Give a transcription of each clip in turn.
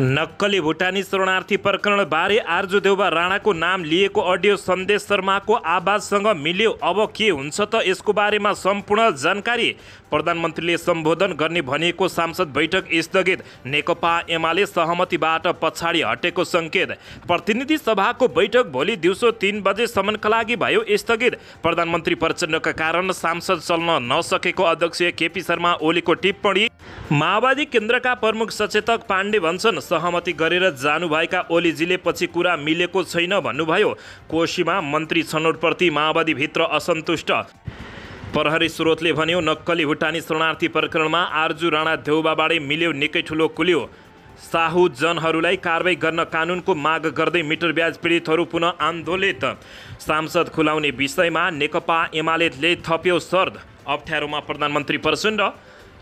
नक्कली भुटानी शरणार्थी प्रकरण बारे आर्जु देउबा राणाको नाम लिएको अडियो सन्देश शर्माको आवाजसँग मिल्यो अब के हुन्छ त यसको बारेमा सम्पूर्ण जानकारी प्रधानमन्त्रीले सम्बोधन गर्ने भनिएको सांसद बैठक स्थगित नेकपा एमाले सहमतिबाट पछाडि हटेको सङ्केत प्रतिनिधि सभाको बैठक भोलि दिउँसो तिन बजेसम्मका लागि भयो स्थगित प्रधानमन्त्री प्रचण्डका कारण सांसद चल्न नसकेको अध्यक्ष केपी शर्मा ओलीको टिप्पणी माओवादी केन्द्रका प्रमुख सचेतक पाण्डे भन्छन् सहमति गरेर जानुभएका ओलीजीले पछि कुरा मिलेको छैन भन्नुभयो कोशीमा मन्त्री छनौटप्रति माओवादीभित्र असन्तुष्ट प्रहरी स्रोतले भन्यो नक्कली भुटानी शरणार्थी प्रकरणमा आर्जु राणा देउबाबाटै मिल्यो निकै ठुलो कुल्यो साहु जनहरूलाई कारवाही गर्न कानुनको माग गर्दै मिटर ब्याज पीडितहरू पुनः आन्दोलित सांसद खुलाउने विषयमा नेकपा एमाले थप्यो सर्द अप्ठ्यारोमा प्रधानमन्त्री प्रचण्ड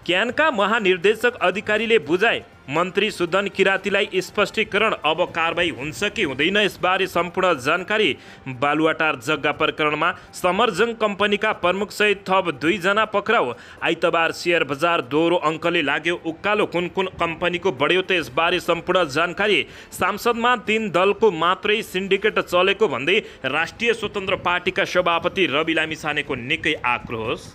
क्यानका महानिर्देशक अधिकारीले बुझाए मन्त्री सुदन किरातीलाई स्पष्टीकरण अब कारवाही हुन्छ कि हुँदैन यसबारे सम्पूर्ण जानकारी बालुवाटार जग्गा प्रकरणमा समरजङ कम्पनीका प्रमुखसहित थप दुईजना पक्राउ आइतबार सेयर बजार दोहोरो अङ्कले लाग्यो उकालो कुन कुन कम्पनीको बढ्यो त यसबारे सम्पूर्ण जानकारी सांसदमा तीन दलको मात्रै सिन्डिकेट चलेको भन्दै राष्ट्रिय स्वतन्त्र पार्टीका सभापति रवि लामिसानेको निकै आक्रोश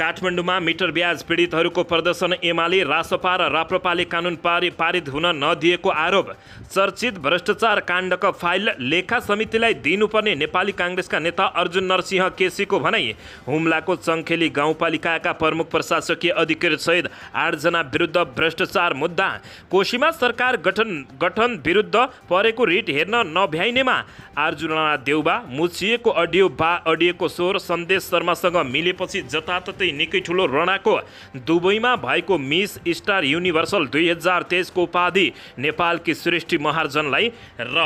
काठमाडौँमा मिटर ब्याज पीडितहरूको प्रदर्शन एमाले रासपा र राप्रपाले कानुन पारि पारित हुन नदिएको आरोप चर्चित भ्रष्टाचार काण्डको फाइल लेखा समितिलाई दिनुपर्ने नेपाली काङ्ग्रेसका नेता अर्जुन नरसिंह केसीको भनाइ हुम्लाको चङ्खेली गाउँपालिकाका प्रमुख प्रशासकीय अधिकारी सहित आठजना विरुद्ध भ्रष्टाचार मुद्दा कोशीमा सरकार गठन गठन विरुद्ध परेको रिट हेर्न नभ्याइनेमा आर्जुना देउबा मुछिएको अडियो बा अडिएको स्वर सन्देश शर्मासँग मिलेपछि जताततै गर्दै निकै ठुलो रणाको दुबईमा भएको मिस स्टार युनिभर्सल दुई हजार तेइसको उपाधि नेपालकी सृष्टि महार्जनलाई र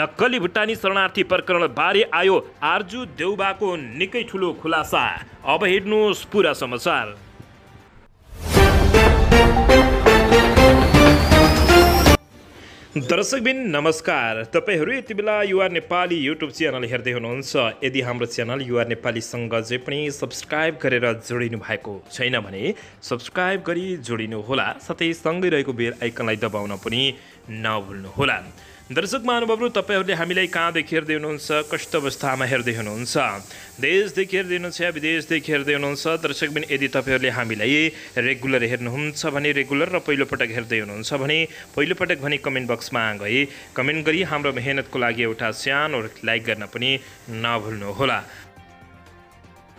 नक्कली भुटानी शरणार्थी बारे आयो आर्जु देउबाको निकै ठुलो खुलासा अब हेर्नुहोस् पुरा समाचार दर्शकबिन नमस्कार तपाईँहरू यति बेला युआर नेपाली युट्युब च्यानल हेर्दै हुनुहुन्छ यदि हाम्रो च्यानल युआर नेपालीसँग जे पनि सब्सक्राइब गरेर जोडिनु भएको छैन भने सब्सक्राइब गरी जोडिनुहोला साथै सँगै रहेको बेल आइकनलाई दबाउन पनि नभुल्नुहोला दर्शक महानुभावहरू तपाईँहरूले हामीलाई कहाँदेखि हेर्दै हुनुहुन्छ कस्तो अवस्थामा हेर्दै हुनुहुन्छ देशदेखि हेर्दै हुनुहुन्छ या विदेशदेखि हेर्दै हुनुहुन्छ दर्शकबिन यदि तपाईँहरूले हामीलाई रेगुलर हेर्नुहुन्छ भने रेगुलर र पहिलोपटक हेर्दै हुनुहुन्छ भने पहिलोपटक भने कमेन्ट बक्समा गए कमेन्ट गरी हाम्रो मेहनतको लागि एउटा सानो लाइक गर्न पनि नभुल्नुहोला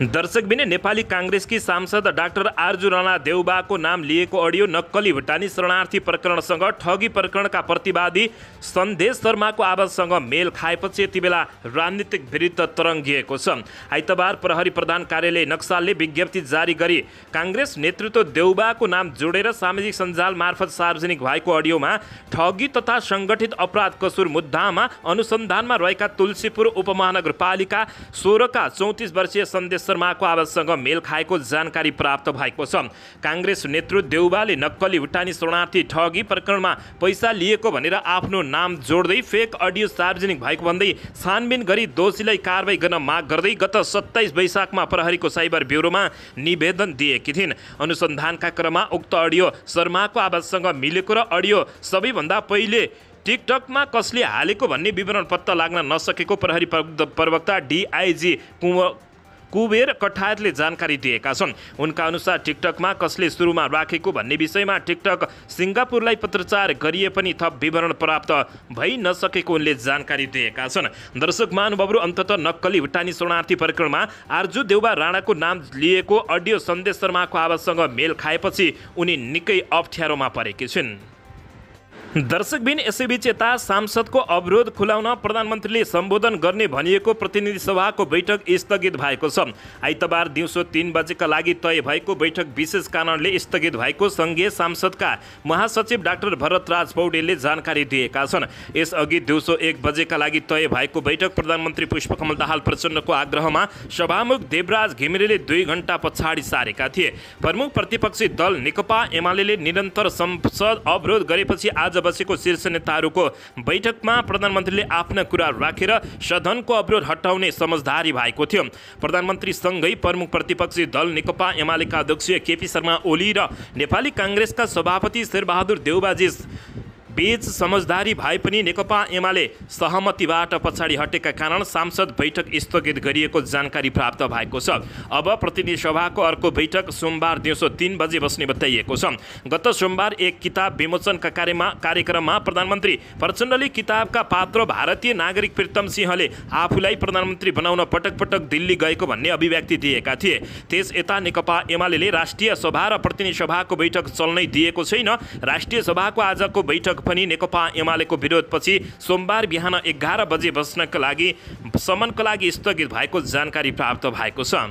दर्शकबिने नेपाली काङ्ग्रेसकी सांसद डाक्टर आर्जु राणा देउबाको नाम लिएको अडियो नक्कली भुटानी शरणार्थी प्रकरणसँग ठगी प्रकरणका प्रतिवादी सन्देश शर्माको आवाजसँग मेल खाएपछि यति बेला राजनीतिक विरुद्ध तरङ्गिएको छ आइतबार प्रहरी प्रधान कार्यालय नक्सालले विज्ञप्ति जारी गरी काङ्ग्रेस नेतृत्व देउबाको नाम जोडेर सामाजिक सञ्जाल मार्फत सार्वजनिक भएको अडियोमा ठगी तथा सङ्गठित अपराध कसुर मुद्दामा अनुसन्धानमा रहेका तुलसीपुर उपमहानगरपालिका सोह्रका चौतिस वर्षीय सन्देश शर्माको आवाजसँग मेल खाएको जानकारी प्राप्त भएको छ काङ्ग्रेस नेतृत्व देउबाले नक्कली भुटानी शरणार्थी ठगी प्रकरणमा पैसा लिएको भनेर आफ्नो नाम जोड्दै फेक अडियो सार्वजनिक भएको भन्दै छानबिन गरी दोषीलाई कारवाही गर्न माग गर्दै गत सत्ताइस वैशाखमा प्रहरीको साइबर ब्युरोमा निवेदन दिएकी थिइन् अनुसन्धानका क्रममा उक्त अडियो शर्माको आवाजसँग मिलेको र अडियो सबैभन्दा पहिले टिकटकमा कसले हालेको भन्ने विवरण पत्ता लाग्न नसकेको प्रहरी प्रवक्ता डिआइजी कुँवर कुबेर कठायतले जानकारी दिएका छन् उनका अनुसार टिकटकमा कसले सुरुमा राखेको भन्ने विषयमा टिकटक सिङ्गापुरलाई पत्रचार गरिए पनि थप विवरण प्राप्त भइ नसकेको उनले जानकारी दिएका छन् दर्शक महानुभावहरू अन्तत नक्कली भुटानी शरणार्थी प्रकरणमा आर्जु देउबा राणाको नाम लिएको अडियो सन्देश शर्माको आवाजसँग मेल खाएपछि उनी निकै अप्ठ्यारोमा परेकी छिन् दर्शकबिन यसैबीच यता सांसदको अवरोध खुलाउन प्रधानमन्त्रीले सम्बोधन गर्ने भनिएको प्रतिनिधि सभाको बैठक स्थगित भएको छ आइतबार दिउँसो तिन बजेका लागि तय भएको बैठक विशेष कारणले स्थगित भएको सङ्घीय सांसदका महासचिव डाक्टर भरतराज पौडेलले जानकारी दिएका छन् यसअघि दिउँसो एक बजेका लागि तय भएको बैठक प्रधानमन्त्री पुष्पकमल दाहाल प्रचण्डको आग्रहमा सभामुख देवराज घिमिरेले दुई घन्टा पछाडि सारेका थिए प्रमुख प्रतिपक्षी दल नेकपा एमाले निरन्तर संसद अवरोध गरेपछि आज बसेको शीर्ष नेताहरूको बैठकमा प्रधानमन्त्रीले आफ्ना कुरा राखेर सदनको अवरोध हटाउने समझदारी भएको थियो प्रधानमन्त्रीसँगै प्रमुख प्रतिपक्षी दल नेकपा एमालेका अध्यक्ष केपी शर्मा ओली र नेपाली काङ्ग्रेसका सभापति शेरबहादुर देउबाजी बीच समझदारी भए पनि नेकपा एमाले सहमतिबाट पछाडि हटेका कारण सांसद बैठक स्थगित गरिएको जानकारी प्राप्त भएको छ अब प्रतिनिधि सभाको अर्को बैठक सोमबार दिउँसो तिन बजे बस्ने बताइएको छ गत सोमबार एक किताब विमोचनका कार्यमा कार्यक्रममा प्रधानमन्त्री प्रचण्डले किताबका पात्र भारतीय नागरिक प्रितम सिंहले आफूलाई प्रधानमन्त्री बनाउन पटक पटक दिल्ली गएको भन्ने अभिव्यक्ति दिएका थिए त्यस यता नेकपा एमाले राष्ट्रिय सभा र प्रतिनिधि सभाको बैठक चल्नै दिएको छैन राष्ट्रिय सभाको आजको बैठक पनि नेकपा एमालेको विरोधपछि सोमबार बिहान एघार बजे बस्नका लागि समनको लागि स्थगित भएको जानकारी प्राप्त भएको छ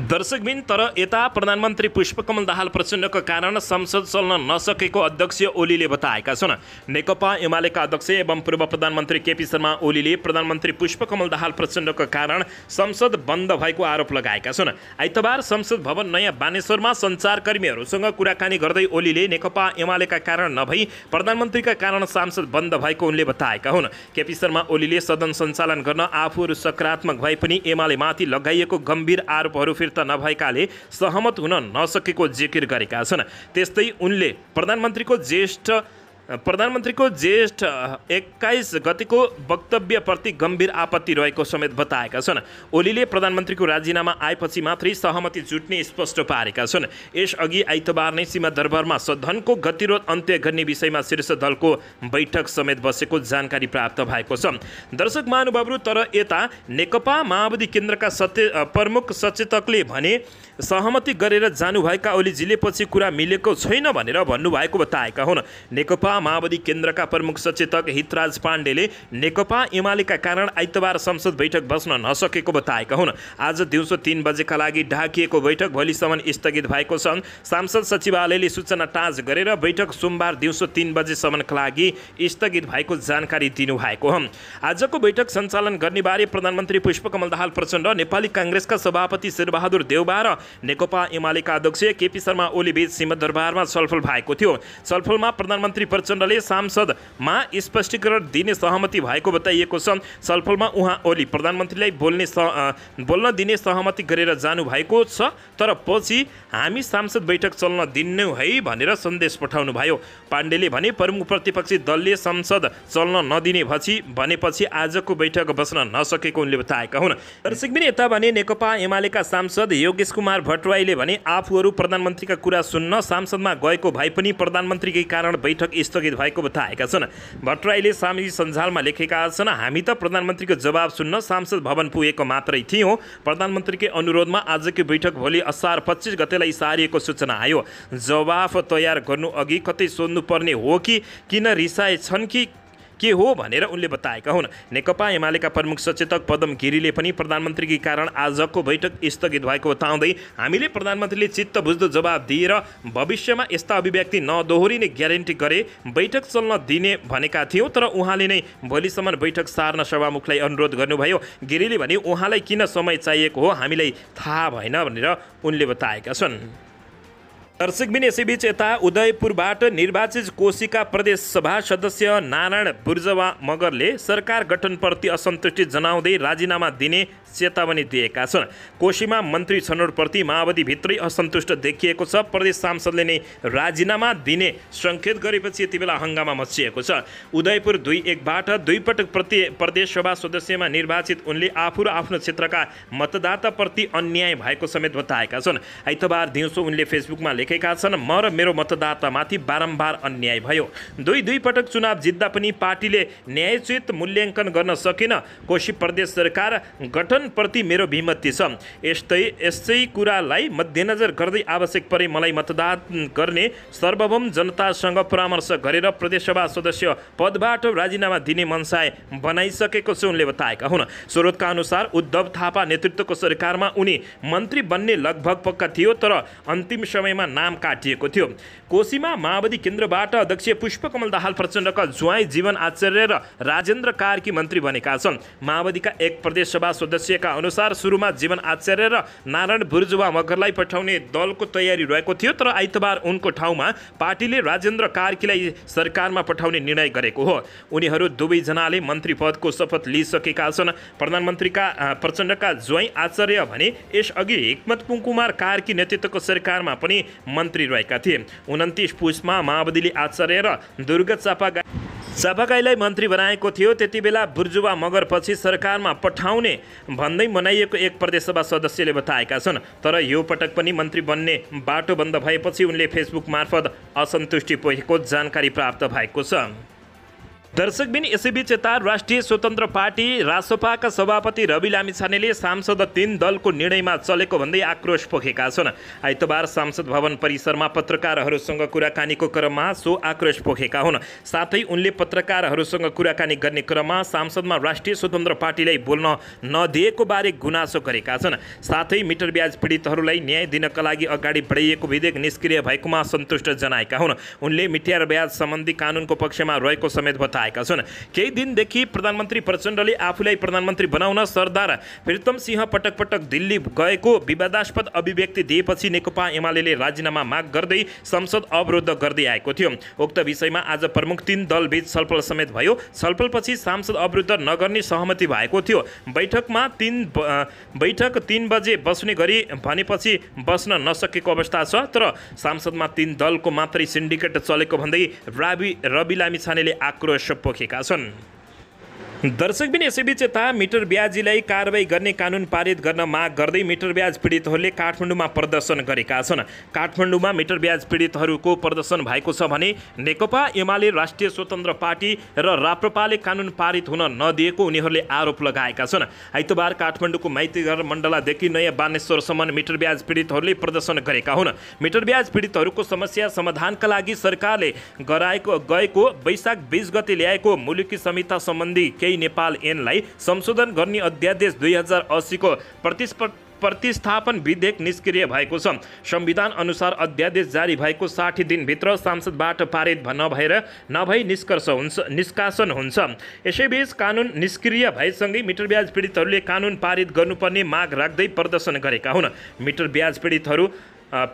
दर्शकबिन तर यता प्रधानमन्त्री पुष्पकमल दाहाल प्रचण्डको कारण संसद चल्न नसकेको अध्यक्ष ओलीले बताएका छन् नेकपा एमालेका अध्यक्ष एवं पूर्व प्रधानमन्त्री केपी शर्मा ओलीले प्रधानमन्त्री पुष्पकमल दाहाल प्रचण्डको कारण संसद बन्द भएको आरोप लगाएका छन् आइतबार संसद भवन नयाँ बानेश्वरमा सञ्चारकर्मीहरूसँग कुराकानी गर्दै ओलीले नेकपा एमालेका कारण नभई प्रधानमन्त्रीका कारण सांसद बन्द भएको उनले बताएका हुन् केपी शर्मा ओलीले सदन सञ्चालन गर्न आफूहरू सकारात्मक भए पनि एमालेमाथि लगाइएको गम्भीर आरोपहरू फिर्ता नभएकाले सहमत हुन नसकेको जिकिर गरेका छन् त्यस्तै उनले प्रधानमन्त्रीको ज्येष्ठ प्रधानमन्त्रीको ज्येष्ठ एक्काइस गतिको वक्तव्यप्रति गम्भीर आपत्ति रहेको समेत बताएका छन् ओलीले प्रधानमन्त्रीको राजीनामा आएपछि मात्रै सहमति जुट्ने स्पष्ट पारेका छन् यसअघि आइतबार नै सीमा दरबारमा सदनको गतिरोध अन्त्य गर्ने विषयमा शीर्ष दलको बैठक समेत बसेको जानकारी प्राप्त भएको छ दर्शक महानुभावहरू तर यता नेकपा माओवादी केन्द्रका सत्य प्रमुख सचेतकले भने सहमति गरेर जानुभएका ओलीजीले पछि कुरा मिलेको छैन भनेर भन्नुभएको बताएका हुन् नेकपा माओवादी केन्द्रका प्रमुख सचेतक हितराज पाण्डेले नेकपा एमालेका कारण आइतबार संसद बैठक बस्न नसकेको बताएका हुन् आज दिउँसो तिन बजेका लागि ढाकिएको बैठक भोलिसम्म स्थगित भएको छन् सांसद सचिवालयले सूचना टाँच गरेर बैठक सोमबार दिउँसो तिन बजेसम्मका लागि स्थगित भएको जानकारी दिनुभएको हो आजको बैठक सञ्चालन गर्नेबारे प्रधानमन्त्री पुष्पकमल दाहाल प्रचण्ड नेपाली काङ्ग्रेसका सभापति शेरबहादुर देउबा र नेकपा एमालेका अध्यक्ष केपी शर्मा ओली ओलीबीच सिंहदरबारमा छलफल भएको थियो छलफलमा प्रधानमन्त्री प्रचण्डले सांसदमा स्पष्टीकरण दिने सहमति भएको बताइएको छ छलफलमा उहाँ ओली प्रधानमन्त्रीलाई बोल्ने बोल्न दिने सहमति गरेर जानु भएको छ तर पछि हामी सांसद बैठक चल्न दिनु है भनेर सन्देश पठाउनुभयो पाण्डेले भने प्रमुख प्रतिपक्षी दलले संसद चल्न नदिने भछि भनेपछि आजको बैठक बस्न नसकेको उनले बताएका हुन् दर्शकबिन यता भने नेकपा एमालेका सांसद योगेश कुमार कुमार भट्टराईले भने आफूहरू प्रधानमन्त्रीका कुरा सुन्न सांसदमा गएको भए पनि प्रधानमन्त्रीकै कारण बैठक स्थगित भएको बताएका छन् भट्टराईले सामाजिक सञ्जालमा लेखेका छन् हामी त प्रधानमन्त्रीको जवाब सुन्न सांसद भवन पुगेको मात्रै थियौँ प्रधानमन्त्रीकै अनुरोधमा आजको बैठक भोलि असार पच्चिस गतेलाई सारिएको सूचना आयो जवाफ तयार गर्नु अघि कतै सोध्नुपर्ने हो कि किन रिसाए छन् कि के हो भनेर उनले बताएका हुन् नेकपा एमालेका प्रमुख सचेतक पदम गिरीले पनि प्रधानमन्त्रीकै कारण आजको बैठक स्थगित भएको बताउँदै हामीले प्रधानमन्त्रीले चित्त बुझ्दो जवाब दिएर भविष्यमा यस्ता अभिव्यक्ति नदोहोरिने ग्यारेन्टी गरे बैठक चल्न दिने भनेका थियौँ तर उहाँले नै भोलिसम्म बैठक सार्न सभामुखलाई अनुरोध गर्नुभयो गिरीले भने उहाँलाई किन समय चाहिएको हो हामीलाई थाहा भएन भनेर उनले बताएका छन् दर्शकबिन यसैबीच यता उदयपुरबाट निर्वाचित कोशीका प्रदेश सभा सदस्य नारायण बुर्जवा मगरले सरकार गठनप्रति असन्तुष्टि जनाउँदै राजीनामा दिने चेतावनी दिएका छन् कोशीमा मन्त्री छनौटप्रति माओवादीभित्रै असन्तुष्ट देखिएको छ प्रदेश सांसदले नै राजीनामा दिने सङ्केत गरेपछि यति बेला हङ्गामा मचिएको छ उदयपुर दुई एकबाट दुईपटक प्रति प्रदेशसभा सदस्यमा निर्वाचित उनले आफू र आफ्नो क्षेत्रका मतदाताप्रति अन्याय भएको समेत बताएका छन् आइतबार दिउँसो उनले फेसबुकमा लेखेका छन् म र मेरो मतदातामाथि बारम्बार अन्याय भयो दुई दुई पटक चुनाव जित्दा पनि पार्टीले न्यायचित मूल्याङ्कन गर्न सकेन कोशी प्रदेश सरकार गठनप्रति मेरो भिमति छ यस्तै यस्तै कुरालाई मध्यनजर गर्दै आवश्यक परे मलाई मतदान गर्ने सर्वभौम जनतासँग परामर्श गरेर प्रदेशसभा सदस्य पदबाट राजीनामा दिने मनसाय बनाइसकेको छ उनले बताएका हुन् स्रोतका अनुसार उद्धव थापा नेतृत्वको सरकारमा उनी मन्त्री बन्ने लगभग पक्का थियो तर अन्तिम समयमा नाम काटिएको थियो कोशीमा माओवादी केन्द्रबाट अध्यक्ष पुष्पकमल दाहाल प्रचण्डका ज्वाइँ जीवन आचार्य र राजेन्द्र कार्की मन्त्री बनेका छन् माओवादीका एक प्रदेशसभा सदस्यका अनुसार सुरुमा जीवन आचार्य र नारायण बुर्जुवा मगरलाई पठाउने दलको तयारी रहेको थियो तर आइतबार उनको ठाउँमा पार्टीले राजेन्द्र कार्कीलाई सरकारमा पठाउने निर्णय गरेको हो उनीहरू दुवैजनाले मन्त्री पदको शपथ लिइसकेका छन् प्रधानमन्त्रीका प्रचण्डका ज्वाइँ आचार्य भने यसअघि हिक्मत पुङकुमार कार्की नेतृत्वको सरकारमा पनि मन्त्री रहेका थिए उन्तिस पुसमा माओवादीले र दुर्ग चापा चापागाईलाई मन्त्री बनाएको थियो त्यति बेला बुर्जुवा मगरपछि सरकारमा पठाउने भन्दै मनाइएको एक प्रदेशसभा सदस्यले बताएका छन् तर यो पटक पनि मन्त्री बन्ने बाटो बन्द भएपछि उनले फेसबुक मार्फत असन्तुष्टि पोखेको जानकारी प्राप्त भएको छ दर्शकबिन यसैबीच यता राष्ट्रिय स्वतन्त्र पार्टी रासोपाका सभापति रवि लामिछानेले सांसद तीन दलको निर्णयमा चलेको भन्दै आक्रोश पोखेका छन् आइतबार सांसद भवन परिसरमा पत्रकारहरूसँग कुराकानीको क्रममा सो आक्रोश पोखेका हुन् साथै उनले पत्रकारहरूसँग कुराकानी गर्ने क्रममा सांसदमा राष्ट्रिय स्वतन्त्र पार्टीलाई बोल्न नदिएको बारे गुनासो गरेका छन् साथै मिटर ब्याज पीडितहरूलाई न्याय दिनका लागि अगाडि बढाइएको विधेयक निष्क्रिय भएकोमा सन्तुष्ट जनाएका हुन् उनले मिटर ब्याज सम्बन्धी कानुनको पक्षमा रहेको समेत बताए आएका छन् केही दिनदेखि प्रधानमन्त्री प्रचण्डले आफूलाई प्रधानमन्त्री बनाउन सरदार प्रितम सिंह पटक पटक दिल्ली गएको विवादास्पद अभिव्यक्ति दिएपछि नेकपा एमाले राजीनामा माग गर्दै संसद अवरोध गर्दै आएको थियो उक्त विषयमा आज प्रमुख तीन दलबीच छलफल समेत भयो छलफलपछि सांसद अवरुद्ध नगर्ने सहमति भएको थियो बैठकमा तिन बैठक तिन बजे बस्ने गरी भनेपछि बस्न नसकेको अवस्था छ तर सांसदमा तीन दलको मात्रै सिन्डिकेट चलेको भन्दै रावि रवि लामिछानेले आक्रोश पोखेका छन् दर्शकबिन यसैबीच यता मिटर ब्याजीलाई कारवाही गर्ने कानुन पारित गर्न माग गर्दै मिटर ब्याज पीडितहरूले काठमाडौँमा प्रदर्शन गरेका छन् काठमाडौँमा मिटर ब्याज पीडितहरूको प्रदर्शन भएको छ भने नेकपा एमाले राष्ट्रिय स्वतन्त्र पार्टी र राप्रपाले कानुन पारित हुन नदिएको उनीहरूले आरोप लगाएका छन् आइतबार काठमाडौँको माइतीघर मण्डलादेखि नयाँ बानेश्वरसम्म मिटर ब्याज पीडितहरूले प्रदर्शन गरेका हुन् मिटर ब्याज पीडितहरूको समस्या समाधानका लागि सरकारले गराएको गएको वैशाख बिस गते ल्याएको मुलुकी संहिता सम्बन्धी केही दुई नेपाल ऐनलाई संशोधन गर्ने अध्यादेश दुई हजार असीको प्रतिस्प प्रतिस्थापन विधेयक निष्क्रिय भएको छ संविधान अनुसार अध्यादेश जारी भएको साठी दिनभित्र सांसदबाट पारित नभएर नभई निष्कर्ष हुन्छ निष्कासन हुन्छ यसैबीच कानुन निष्क्रिय भएसँगै मिटर ब्याज पीडितहरूले कानुन पारित गर्नुपर्ने माग राख्दै प्रदर्शन गरेका हुन् मिटर ब्याज पीडितहरू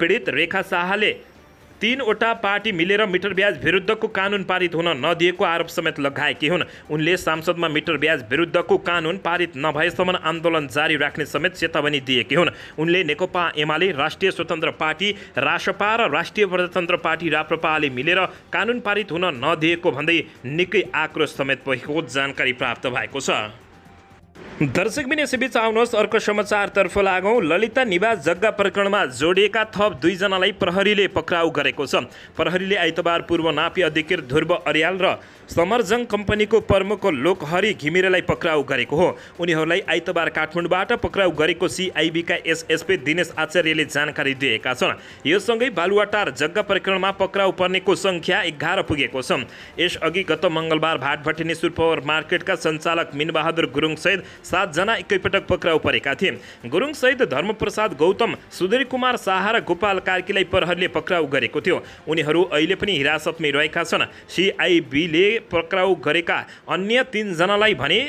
पीडित रेखा शाहले तीनवटा पार्टी मिलेर मिटर ब्याज विरुद्धको कानुन पारित हुन नदिएको आरोप समेत लगाएकी हुन् उनले सांसदमा मिटर ब्याज विरुद्धको कानुन पारित नभएसम्म आन्दोलन जारी राख्ने समेत चेतावनी दिएकी हुन् उनले नेकपा एमाले राष्ट्रिय स्वतन्त्र पार्टी रासपा र राष्ट्रिय प्रजातन्त्र पार्टी राप्रपाले मिलेर कानुन पारित हुन नदिएको भन्दै निकै आक्रोश समेत भएको जानकारी प्राप्त भएको छ दर्शक बिने यसैबीच आउनुहोस् अर्को समाचारतर्फ लागौँ ललिता निवास जग्गा प्रकरणमा जोडिएका थप दुईजनालाई प्रहरीले पक्राउ गरेको छ प्रहरीले आइतबार पूर्व नापी अधिकृत ध्रुव अर्याल र समरजङ कम्पनीको प्रमुख लोकहरि घिमिरेलाई पक्राउ गरेको हो उनीहरूलाई आइतबार काठमाडौँबाट पक्राउ गरेको सिआइबीका एसएसपी दिनेश आचार्यले जानकारी दिएका छन् योसँगै बालुवाटार जग्गा प्रकरणमा पक्राउ पर्नेको सङ्ख्या एघार पुगेको छ यसअघि गत मङ्गलबार भाटभटिनी सुपर मार्केटका सञ्चालक मिनबहादुर गुरुङसहित सातजना एकैपटक पक्राउ परेका थिए सहित धर्मप्रसाद गौतम सुधीर कुमार शाह र गोपाल कार्कीलाई प्रहरले पक्राउ गरेको थियो उनीहरू अहिले पनि हिरासतमै रहेका छन् सिआइबीले पक्राउ गरेका अन्य तिनजनालाई भने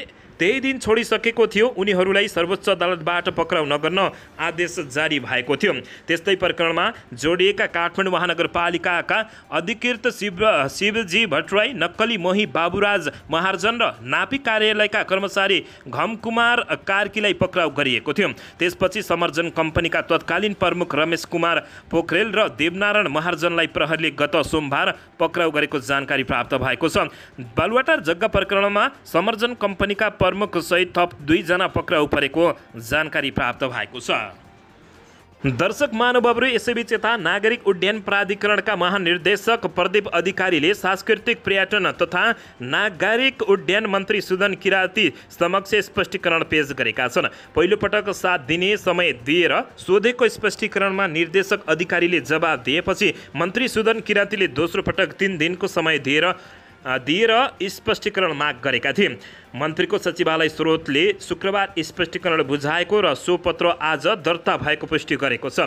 त्यही दिन छोडिसकेको थियो उनीहरूलाई सर्वोच्च अदालतबाट पक्राउ नगर्न आदेश जारी भएको थियो त्यस्तै प्रकरणमा जोडिएका काठमाडौँ महानगरपालिकाका अधिकृत शिव शिवजी भट्टराई नक्कली मोही बाबुराज महार्जन र नापी कार्यालयका कर्मचारी घमकुमार कार्कीलाई पक्राउ गरिएको थियो त्यसपछि समर्जन कम्पनीका तत्कालीन प्रमुख रमेश कुमार पोखरेल र देवनारायण महार्जनलाई प्रहरीले गत सोमबार पक्राउ गरेको जानकारी प्राप्त भएको छ बालुवाटार जग्गा प्रकरणमा समर्जन कम्पनीका कर्मको सहित थप दुईजना पक्राउ परेको जानकारी प्राप्त भएको छ दर्शक महानुभावहरू यसैबीच यता नागरिक उड्डयन प्राधिकरणका महानिर्देशक प्रदीप अधिकारीले सांस्कृतिक पर्यटन तथा नागरिक उड्डयन मन्त्री सुदन किराती समक्ष स्पष्टीकरण पेश गरेका छन् पहिलोपटक सात दिने समय दिएर सोधेको स्पष्टीकरणमा निर्देशक अधिकारीले जवाब दिएपछि मन्त्री सुदन किरातीले दोस्रो पटक तिन दिनको समय दिएर दिएर स्पष्टीकरण माग गरेका थिए मन्त्रीको सचिवालय स्रोतले शुक्रबार स्पष्टीकरण बुझाएको र सो पत्र आज दर्ता भएको पुष्टि गरेको छ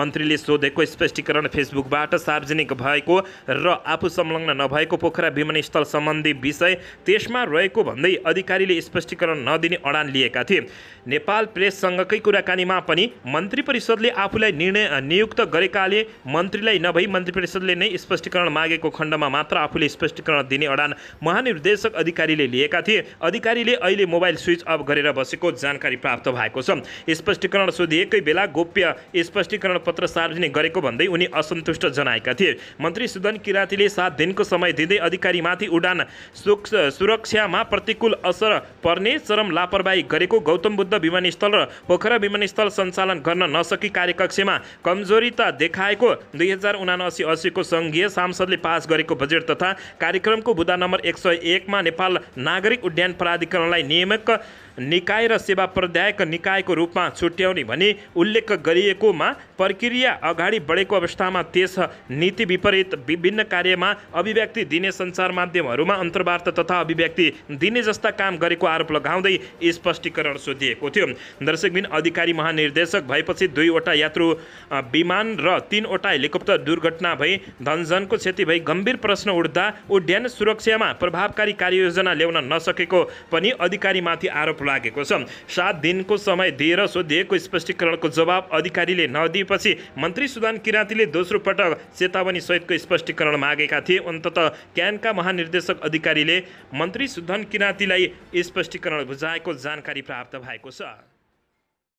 मन्त्रीले सोधेको स्पष्टीकरण फेसबुकबाट सार्वजनिक भएको र आफू संलग्न नभएको पोखरा विमानस्थल सम्बन्धी विषय त्यसमा रहेको भन्दै अधिकारीले स्पष्टीकरण नदिने अडान लिएका थिए नेपाल प्रेस सङ्घकै कुराकानीमा पनि मन्त्री परिषदले आफूलाई निर्णय नियुक्त गरेकाले मन्त्रीलाई नभई मन्त्री परिषदले नै स्पष्टीकरण मागेको खण्डमा मात्र आफूले स्पष्टीकरण दिने अडान महानिर्देशक अधिकारीले लिएका थिए अधिकारीले अहिले मोबाइल स्विच अफ गरेर बसेको जानकारी प्राप्त भएको छ स्पष्टीकरण सोधिएकै बेला गोप्य स्पष्टीकरण पत्र सार्वजनिक गरेको भन्दै उनी असन्तुष्ट जनाएका थिए मन्त्री सुदन किरातीले सात दिनको समय दिँदै अधिकारीमाथि उडान सुरक्षामा प्रतिकूल असर पर्ने चरम लापरवाही गरेको गौतम बुद्ध विमानस्थल र पोखरा विमानस्थल सञ्चालन गर्न नसकी कार्यकक्षमा कमजोरी त देखाएको दुई हजार उनासी असीको सङ्घीय सांसदले पास गरेको बजेट तथा कार्यक्रमको बुदा नम्बर एक सय एकमा नेपाल नागरिक उड्डयन अपराधिकरणलाई नियमक निकाय र सेवा प्रदायक निकायको रूपमा छुट्याउने भनी उल्लेख गरिएकोमा प्रक्रिया अगाडि बढेको अवस्थामा त्यस नीति विपरीत विभिन्न कार्यमा अभिव्यक्ति दिने सञ्चार माध्यमहरूमा अन्तर्वार्ता तथा अभिव्यक्ति दिने जस्ता काम गरेको आरोप लगाउँदै स्पष्टीकरण सोधिएको थियो दर्शकबिन अधिकारी महानिर्देशक भएपछि दुईवटा यात्रु विमान र तिनवटा हेलिकप्टर दुर्घटना भई धनझनको क्षति भई गम्भीर प्रश्न उठ्दा उड्डयन सुरक्षामा प्रभावकारी कार्ययोजना ल्याउन नसकेको पनि अधिकारीमाथि आरोप लागेको छ सात दिनको समय दिएर सोधिएको स्पष्टीकरणको जवाब अधिकारीले नदिएपछि मन्त्री सुदान किराँतीले दोस्रो पटक चेतावनी सहितको स्पष्टीकरण मागेका थिए अन्तत क्यानका महानिर्देशक अधिकारीले मन्त्री सुदन किराँतीलाई स्पष्टीकरण बुझाएको जानकारी प्राप्त भएको छ